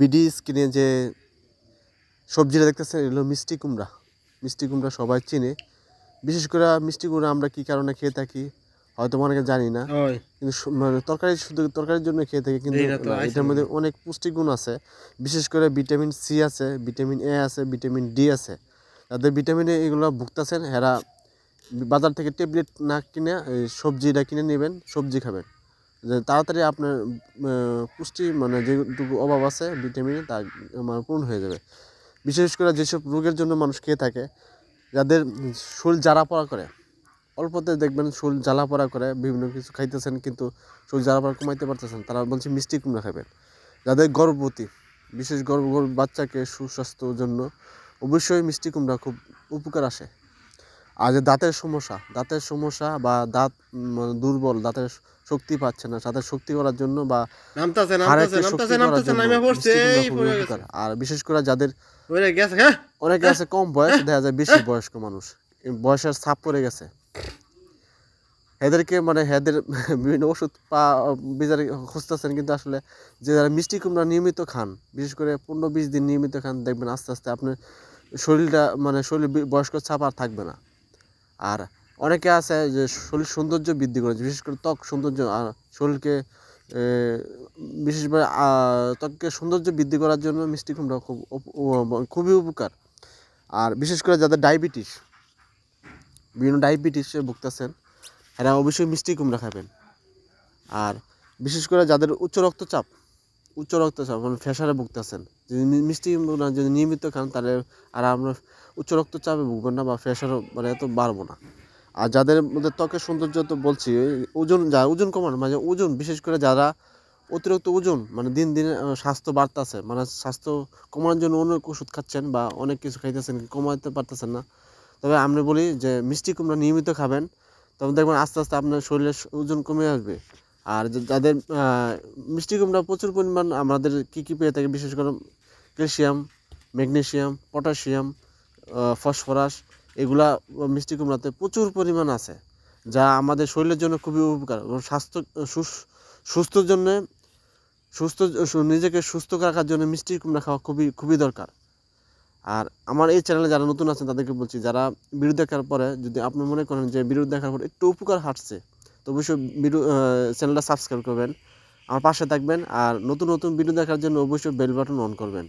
BD স্ক্রিনে যে সবজিটা দেখতেছেন এগুলো মিষ্টি কুমড়া মিষ্টি কুমড়া সবাই চিনে বিশেষ করে মিষ্টি কুমড়া আমরা কি কারণে খেয়ে থাকি হয়তো অনেকে জানি না কিন্তু মানে তরকারি শুধু তরকারির জন্য খেয়ে থাকি কিন্তু এটার মধ্যে অনেক পুষ্টিগুণ আছে বিশেষ করে ভিটামিন সি আছে ভিটামিন এ আছে ভিটামিন ডি আছে তাদের ভিটামিনে এগুলো ভুগতেছেন হেরা বাজার থেকে ট্যাবলেট না কিনে সবজিটা কিনে নেবেন সবজি খাবেন যে তাড়াতাড়ি আপনার পুষ্টি মানে যেটুকু অভাব আছে ভিটামিন তা মানে পূরণ হয়ে যাবে বিশেষ করে যেসব রোগের জন্য মানুষ খেয়ে থাকে যাদের শরীর জ্বালা পড়া করে অল্পতে দেখবেন শরীর জ্বালা পড়া করে বিভিন্ন কিছু খাইতেছেন কিন্তু শরীর জ্বালা পড়া কমাইতে পারতেছেন তারা বলছে মিষ্টি কুমড়া খাবেন যাদের গর্ভবতী বিশেষ গর্ভ বাচ্চাকে সুস্বাস্থ্যর জন্য অবশ্যই মিষ্টি কুমড়া খুব উপকার আসে আর যে দাঁতের সমস্যা দাঁতের সমস্যা বা দাঁত মানে দুর্বল দাঁতের শক্তি পাচ্ছে না দাঁতের শক্তি করার জন্য বা আর বিশেষ করে যাদের অনেক গেছে হ্যাঁ? কম বয়স দেখা যায় বেশি হ্যাঁ। বয়স্ক মানুষ বয়সের ছাপ পড়ে গেছে এদেরকে মানে হেদের বিভিন্ন ওষুধ পা বিচারে খুঁজতেছেন কিন্তু আসলে যে যারা মিষ্টি কুমড়া নিয়মিত খান বিশেষ করে পনেরো বিশ দিন নিয়মিত খান দেখবেন আস্তে আস্তে আপনার শরীরটা মানে শরীর বয়স্ক ছাপ আর থাকবে না আর অনেকে আছে যে শরীর সৌন্দর্য বৃদ্ধি করে বিশেষ করে ত্বক সৌন্দর্য আর শরীরকে বিশেষভাবে ত্বককে সৌন্দর্য বৃদ্ধি করার জন্য মিষ্টি কুমড়া খুব খুবই উপকার আর বিশেষ করে যাদের ডায়াবেটিস বিভিন্ন ডায়াবেটিসে ভুগতেছেন এরা অবশ্যই মিষ্টি কুমড়া খাবেন আর বিশেষ করে যাদের উচ্চ রক্তচাপ উচ্চ রক্তচাপ মানে ফ্যাসারে ভুগতেছেন যদি মিষ্টি না যদি নিয়মিত খান তাহলে আর আমরা উচ্চ রক্তচাপে ভুগবেন না বা ফ্যাসার মানে এত বাড়বো না আর যাদের মধ্যে ত্বকের সৌন্দর্য তো বলছি ওজন যা ওজন কমান মানে ওজন বিশেষ করে যারা অতিরিক্ত ওজন মানে দিন দিন স্বাস্থ্য বাড়তেছে মানে স্বাস্থ্য কমানোর জন্য অনেক ওষুধ খাচ্ছেন বা অনেক কিছু খাইতেছেন কমাতে পারতেছেন না তবে আমরা বলি যে মিষ্টি কুমড়া নিয়মিত খাবেন তখন দেখবেন আস্তে আস্তে আপনার শরীরের ওজন কমে আসবে আর যাদের মিষ্টি কুমড়া প্রচুর পরিমাণ আমাদের কী কী পেয়ে থাকে বিশেষ করে ক্যালসিয়াম ম্যাগনেশিয়াম পটাশিয়াম ফসফরাস এগুলা মিষ্টি কুমড়াতে প্রচুর পরিমাণ আছে যা আমাদের শরীরের জন্য খুবই উপকার এবং স্বাস্থ্য সুস্থর জন্যে সুস্থ নিজেকে সুস্থ রাখার জন্য মিষ্টি কুমড়া খাওয়া খুবই খুবই দরকার আর আমার এই চ্যানেলে যারা নতুন আছেন তাদেরকে বলছি যারা বিরোধ দেখার পরে যদি আপনি মনে করেন যে বিরোধ দেখার পর একটু উপকার হাঁটছে তো অবশ্যই ভিডিও চ্যানেলটা সাবস্ক্রাইব করবেন আমার পাশে থাকবেন আর নতুন নতুন ভিডিও দেখার জন্য অবশ্যই বেল বাটন অন করবেন